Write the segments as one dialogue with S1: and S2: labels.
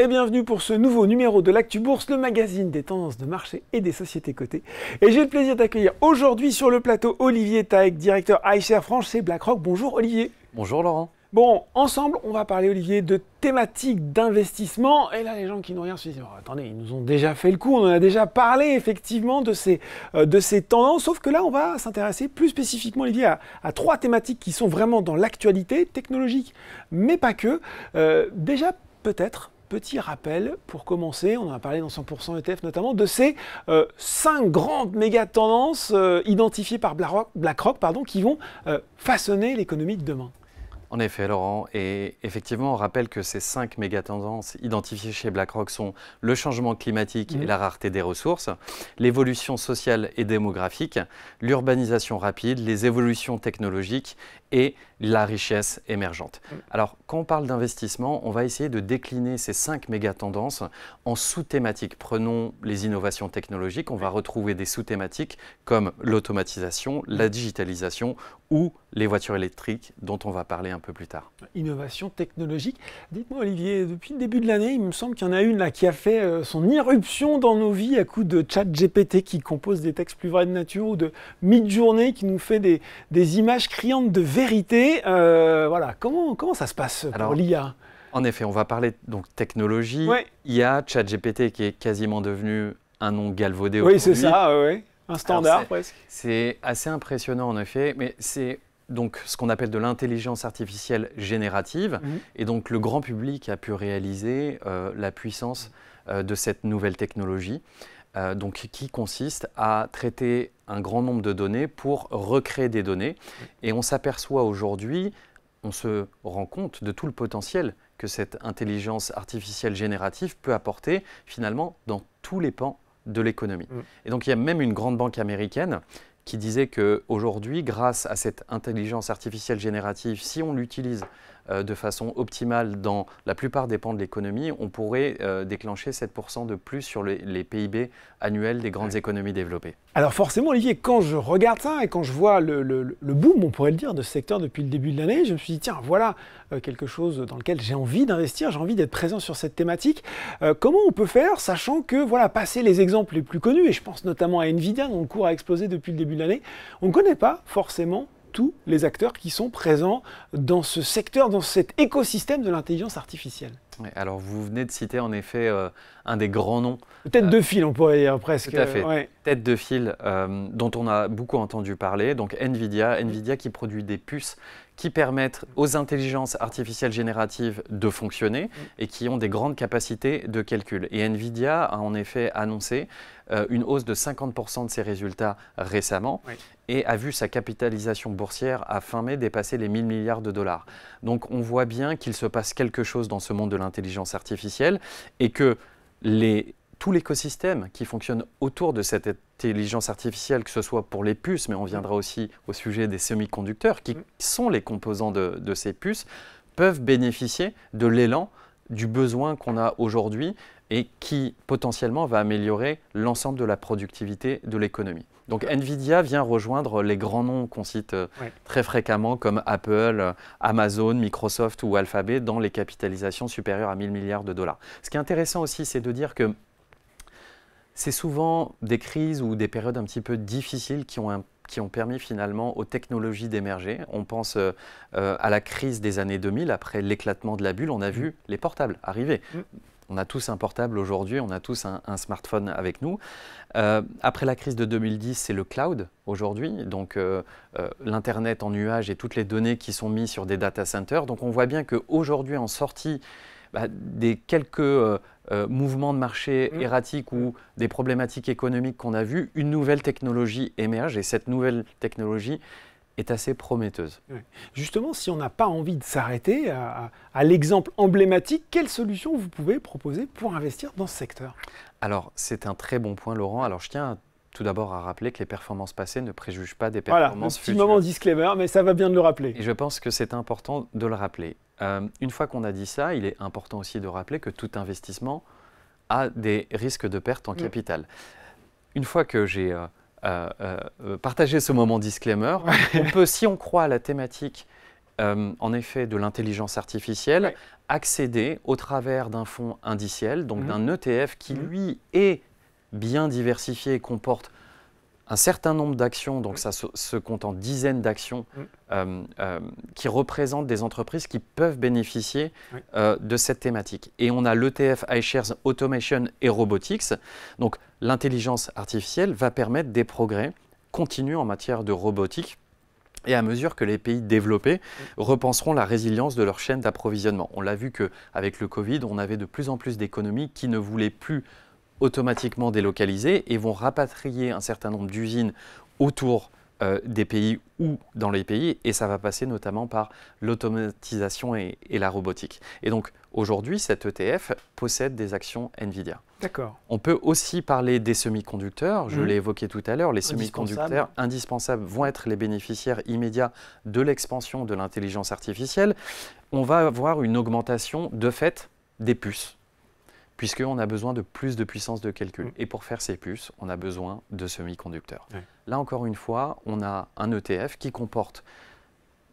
S1: et bienvenue pour ce nouveau numéro de l'Actu Bourse, le magazine des tendances de marché et des sociétés cotées. Et j'ai le plaisir d'accueillir aujourd'hui sur le plateau Olivier Taek, directeur ICR France chez BlackRock. Bonjour Olivier. Bonjour Laurent. Bon, ensemble, on va parler, Olivier, de thématiques d'investissement. Et là, les gens qui n'ont rien se disent, oh, attendez, ils nous ont déjà fait le coup, on en a déjà parlé effectivement de ces, euh, de ces tendances. Sauf que là, on va s'intéresser plus spécifiquement, Olivier, à, trois thématiques qui sont vraiment dans l'actualité technologique, mais pas que. Euh, déjà, peut-être petit rappel pour commencer, on en a parlé dans 100% ETF notamment, de ces euh, cinq grandes méga tendances euh, identifiées par BlackRock, pardon, qui vont euh, façonner l'économie de demain.
S2: En effet, Laurent, et effectivement, on rappelle que ces cinq méga tendances identifiées chez BlackRock sont le changement climatique mhm. et la rareté des ressources, l'évolution sociale et démographique, l'urbanisation rapide, les évolutions technologiques et la richesse émergente. Mm. Alors, quand on parle d'investissement, on va essayer de décliner ces cinq méga tendances en sous-thématiques. Prenons les innovations technologiques, on va retrouver des sous-thématiques comme l'automatisation, la digitalisation ou les voitures électriques dont on va parler un peu plus tard.
S1: Innovation technologique. Dites-moi Olivier, depuis le début de l'année, il me semble qu'il y en a une là qui a fait euh, son irruption dans nos vies à coup de chat GPT qui compose des textes plus vrais de nature ou de mid-journée qui nous fait des, des images criantes de vérité. Euh, voilà,
S2: comment, ça se passe pour l'IA En effet, on va parler donc technologie, IA, ChatGPT qui est quasiment devenu un nom galvaudé aujourd'hui. Oui, c'est ça, Un standard presque. C'est assez impressionnant en effet, mais c'est donc ce qu'on appelle de l'intelligence artificielle générative. Mhm. Et donc le grand public a pu réaliser euh, la puissance euh, de cette nouvelle technologie. Euh, donc qui consiste à traiter un grand nombre de données pour recréer des données. Et on s'aperçoit aujourd'hui, on se rend compte de tout le potentiel que cette intelligence artificielle générative peut apporter finalement dans tous les pans de l'économie. Mm. Et donc il y a même une grande banque américaine qui disait qu'aujourd'hui, grâce à cette intelligence artificielle générative, si on l'utilise euh, de façon optimale dans la plupart des pans de l'économie, on pourrait euh, déclencher 7% de plus sur les, PIB annuels des grandes économies développées.
S1: Alors forcément, Olivier, quand je regarde ça et quand je vois le, boom, on pourrait le dire, de ce secteur depuis le début de l'année, je me suis dit, tiens, voilà euh, quelque chose dans lequel j'ai envie d'investir, j'ai envie d'être présent sur cette thématique. comment on peut faire, sachant que, voilà, passer les exemples les plus connus, et je pense notamment à Nvidia, dont le cours a explosé depuis le début de l'année, on ne connaît pas forcément tous les acteurs qui sont présents dans ce secteur, dans cet écosystème de l'intelligence artificielle.
S2: alors vous venez de citer en effet euh, un des grands noms.
S1: Tête de euh, fil, on pourrait dire
S2: presque. Tout à fait. Tête de fil euh, dont on a beaucoup entendu parler. Donc Nvidia, Nvidia qui produit des puces qui permettent aux intelligences artificielles génératives de fonctionner et qui ont des grandes capacités de calcul. Et Nvidia a en effet annoncé euh, une hausse de 50% de ses résultats récemment et a vu sa capitalisation boursière à fin mai dépasser les 1000 milliards de dollars. Donc on voit bien qu'il se passe quelque chose dans ce monde de l'intelligence artificielle et que tout l'écosystème qui fonctionne autour de cette Intelligence artificielle, que ce soit pour les puces, mais on viendra mm. aussi au sujet des semi-conducteurs, qui mm. sont les composants de, ces puces, peuvent bénéficier de l'élan du besoin qu'on a aujourd'hui et qui potentiellement va améliorer l'ensemble de la productivité de l'économie. Donc Nvidia vient rejoindre les grands noms qu'on cite euh, très fréquemment comme Apple, euh, Amazon, Microsoft ou Alphabet dans les capitalisations supérieures à 1000 milliards de dollars. Ce qui est intéressant aussi, c'est de dire que c'est souvent des crises ou des périodes un petit peu difficiles qui ont qui ont permis finalement aux technologies d'émerger. On pense euh, euh, à la crise des années 2000, après l'éclatement de la bulle, on a vu mmh. les portables arriver. Mmh. On a tous un portable aujourd'hui, on a tous un, smartphone avec nous. Euh, après la crise de 2010, c'est le cloud aujourd'hui, donc l'Internet en nuage et toutes les données qui sont mises sur des data centers. Donc on voit bien qu'aujourd'hui, en sortie bah, des quelques euh, euh, mouvements de marché mm. erratiques ou mm. des problématiques économiques qu'on a vues, une nouvelle technologie émerge et cette nouvelle technologie est assez prometteuse. Justement, si on n'a pas envie de s'arrêter à, l'exemple
S1: emblématique, quelle solution vous pouvez proposer pour investir dans
S2: ce secteur Alors, c'est un très bon point, Laurent. Alors, je tiens tout d'abord à rappeler que les performances passées ne préjugent pas des performances voilà, un petit moment disclaimer, mais ça va bien de le rappeler. Et je pense que c'est important de le rappeler. Euh, une fois qu'on a dit ça, il est important aussi de rappeler que tout investissement a des risques de perte en mm. capital. Une fois que j'ai euh, euh, partagé ce moment disclaimer, on peut, si on croit à la thématique, en effet, de l'intelligence artificielle, accéder au travers d'un fonds indiciel, donc mm-hmm. d'un ETF qui, mm-hmm. lui, est bien diversifié et comporte un certain nombre d'actions, donc ça se, compte en dizaines d'actions, euh, euh, qui représentent des entreprises qui peuvent bénéficier euh, de cette thématique. Et on a l'ETF iShares Automation et Robotics. Donc l'intelligence artificielle va permettre des progrès continus en matière de robotique. Et à mesure que les pays développés repenseront la résilience de leur chaîne d'approvisionnement. On l'a vu qu'avec le Covid, on avait de plus en plus d'économies qui ne voulaient plus automatiquement délocalisés et vont rapatrier un certain nombre d'usines autour euh, des pays ou dans les pays, et ça va passer notamment par l'automatisation et, la robotique. Et donc aujourd'hui, cet ETF possède des actions Nvidia. D'accord. On peut aussi parler des semi-conducteurs, je mmh. l'ai évoqué tout à l'heure, les semi-conducteurs indispensables vont être les bénéficiaires immédiats de l'expansion de l'intelligence artificielle. On va avoir une augmentation de fait des puces puisqu'on a besoin de plus de puissance de calcul. Mm. Et pour faire ces puces, on a besoin de semi-conducteurs. Là, encore une fois, on a un ETF qui comporte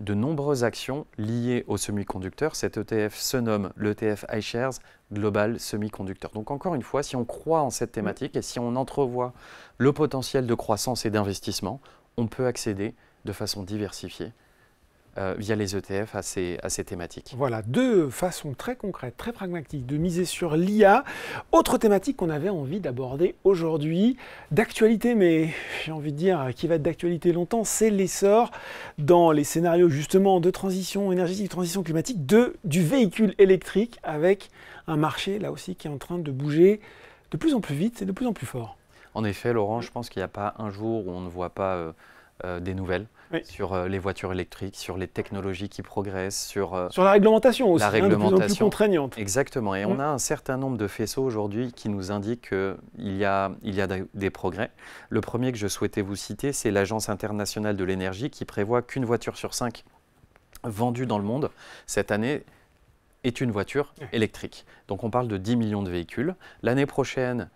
S2: de nombreuses actions liées aux semi-conducteurs. Cet ETF se nomme l'ETF iShares Global Semiconductor. Donc encore une fois, si on croit en cette thématique mm. et si on entrevoit le potentiel de croissance et d'investissement, on peut accéder de façon diversifiée euh, via les ETF à ces, thématiques. Voilà, deux
S1: façons très
S2: concrètes, très pragmatiques de miser sur l'IA. Autre
S1: thématique qu'on avait envie d'aborder aujourd'hui, d'actualité, mais j'ai envie de dire qui va être d'actualité longtemps, c'est l'essor dans les scénarios justement de transition énergétique, de transition climatique, de, du véhicule électrique avec un marché là aussi qui est en train de bouger de plus en plus vite et de plus en plus fort.
S2: En effet, Laurent, je pense qu'il n'y a pas un jour où on ne voit pas euh, euh, des nouvelles sur euh, les voitures électriques, sur les technologies qui progressent, sur... Euh, sur la réglementation aussi, la hein, réglementation. plus contraignante. Exactement, et on mm. a un certain nombre de faisceaux aujourd'hui qui nous indiquent qu'il y a, il y a des progrès. Le premier que je souhaitais vous citer, c'est l'Agence internationale de l'énergie qui prévoit qu'une voiture sur cinq vendue dans le monde cette année est une voiture électrique. Donc on parle de 10 millions de véhicules. L'année prochaine,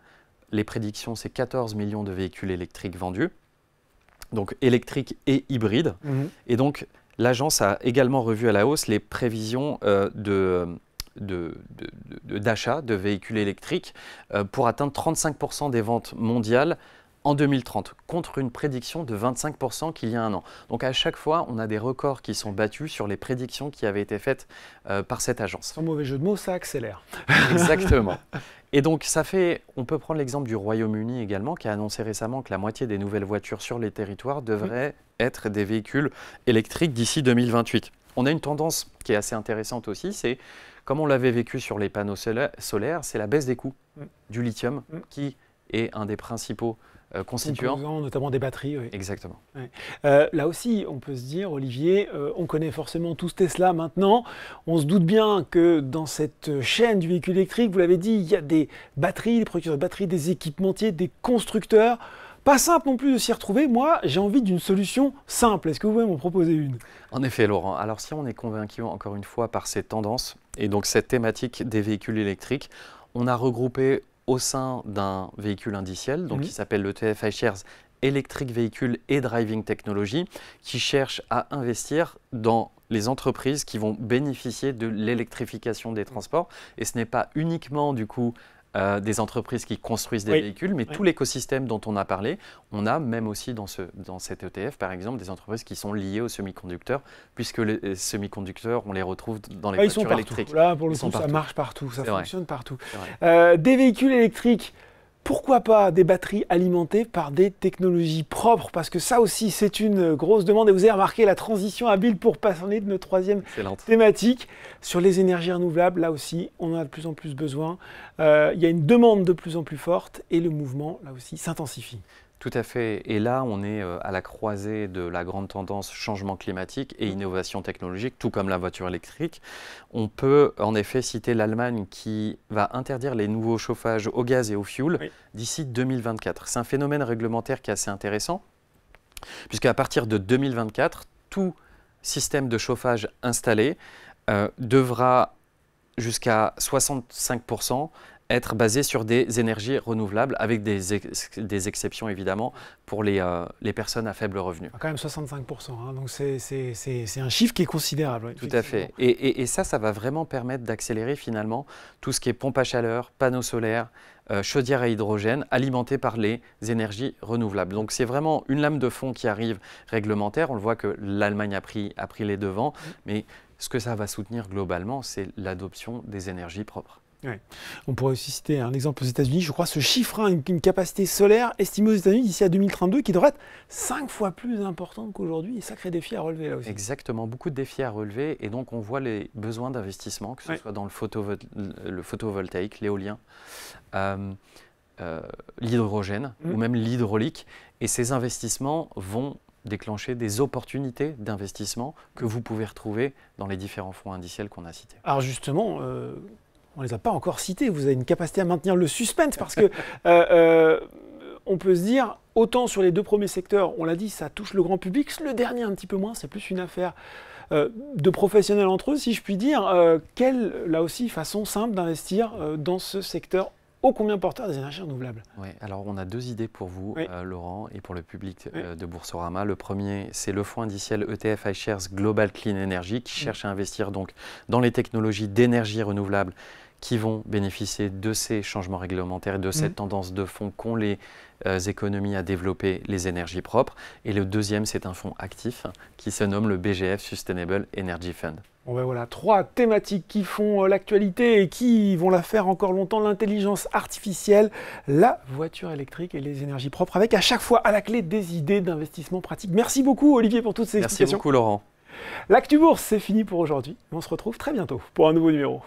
S2: les prédictions, c'est 14 millions de véhicules électriques vendus donc électrique et hybride. Mhm. Et donc, l'agence a également revu à la hausse les prévisions euh, de d'achat de, véhicules électriques euh, pour atteindre 35% des ventes mondiales en 2030 contre une prédiction de 25% qu'il y a un an. Donc à chaque fois, on a des records qui sont battus sur les prédictions qui avaient été faites euh, par cette agence. Sans mauvais jeu de mots, ça accélère. Exactement. Et donc ça fait, on peut prendre l'exemple du Royaume-Uni également, qui a annoncé récemment que la moitié des nouvelles voitures sur les territoires devraient être des véhicules électriques d'ici 2028. On a une tendance qui est assez intéressante aussi, c'est comme on l'avait vécu sur les panneaux solaires, c'est la baisse des coûts mm. du lithium mm. qui est un des principaux euh, Constituant
S1: Notamment des batteries, Exactement. Euh, là aussi, on peut se dire, Olivier, euh, on connaît forcément tous Tesla maintenant. On se doute bien que dans cette chaîne du véhicule électrique, vous l'avez dit, il y a des batteries, des producteurs de batteries, des équipementiers, des constructeurs. Pas simple non plus de s'y retrouver. Moi, j'ai
S2: envie d'une solution simple. Est-ce que vous pouvez m'en proposer une En effet, Laurent. Alors, si on est convaincu encore une fois par ces tendances et donc cette thématique des véhicules électriques, on a regroupé au sein d'un véhicule indiciel, donc mhm. qui s'appelle le TFI Shares Electric Vehicle et Driving Technology, qui cherche à investir dans les entreprises qui vont bénéficier de l'électrification des transports. Et ce n'est pas uniquement du coup euh, des entreprises qui construisent des véhicules, mais tout l'écosystème dont on a parlé, on a même aussi dans, ce, dans cet ETF, par exemple, des entreprises qui sont liées aux semi-conducteurs, puisque les euh, semi-conducteurs, on les retrouve dans les voitures électriques. pour ça marche partout, ça fonctionne
S1: partout. Euh, des véhicules électriques pourquoi pas des batteries alimentées par des technologies propres Parce que ça aussi, c'est une grosse demande. Et vous avez remarqué la transition habile pour passer de notre troisième thématique sur les énergies renouvelables. Là aussi, on en a de plus en plus besoin. Euh, il y a une demande de plus en plus forte et le mouvement, là aussi, s'intensifie.
S2: Tout à fait. Et là, on est euh, à la croisée de la grande tendance changement climatique et mm. innovation technologique, tout comme la voiture électrique. On peut en effet citer l'Allemagne qui va interdire les nouveaux chauffages au gaz et au fioul d'ici 2024. C'est un phénomène réglementaire qui est assez intéressant, puisqu'à partir de 2024, tout système de chauffage installé euh, devra jusqu'à 65% être basé sur des énergies renouvelables, avec des, exceptions évidemment pour les, euh, les, personnes à faible revenu. Ah,
S1: quand même 65%, hein, donc c'est un chiffre qui est considérable. tout à
S2: fait. Et, ça, ça va vraiment permettre d'accélérer finalement tout ce qui est pompe à chaleur, panneaux solaires, euh, chaudières à hydrogène alimentées par les énergies renouvelables. Donc c'est vraiment une lame de fond qui arrive réglementaire. On le voit que l'Allemagne a pris, a pris les devants, mm. mais ce que ça va soutenir globalement, c'est l'adoption des énergies propres.
S1: On pourrait aussi citer un exemple aux États-Unis. Je crois ce chiffre, a hein, une, capacité solaire estimée aux États-Unis d'ici à 2032, qui devrait être cinq fois plus importante qu'aujourd'hui. ça des défis
S2: à relever là aussi. Exactement, beaucoup de défis à relever. Et donc, on voit les besoins d'investissement, que ce soit dans le, photovoltaïque, l'éolien. Euh, euh, l'hydrogène mm. ou même l'hydraulique. Et ces investissements vont déclencher des opportunités d'investissement que vous pouvez retrouver dans les différents fonds indiciels qu'on a cités.
S1: Alors justement, euh, on ne les a pas encore cités. Vous avez une capacité à maintenir le suspense parce que euh, euh, on peut se dire, autant sur les deux premiers secteurs, on l'a dit, ça touche le grand public, le dernier un petit peu moins, c'est plus une affaire euh, de professionnels entre eux, si je puis dire. quelle, là aussi, façon simple d'investir dans ce secteur ô combien porteur des énergies renouvelables
S2: Oui, alors on a deux idées pour vous, Laurent, et pour le public de Boursorama. Le premier, c'est le fonds indiciel ETF iShares Global Clean Energy qui cherche à investir donc dans les technologies d'énergie renouvelable qui vont bénéficier de ces changements réglementaires et de cette mm. tendance de fonds qu'ont les euh, économies à développer les énergies propres. Et le deuxième, c'est un fonds actif qui se nomme le BGF Sustainable Energy Fund.
S1: Ben voilà, trois thématiques qui font euh, l'actualité et qui vont la faire encore longtemps, l'intelligence artificielle, la voiture électrique et les énergies propres, avec à chaque fois à la clé des idées d'investissement pratique. Merci beaucoup Olivier pour toutes ces explications. Merci beaucoup Laurent. L'actu bourse, c'est fini pour aujourd'hui. On se retrouve très bientôt pour un nouveau numéro.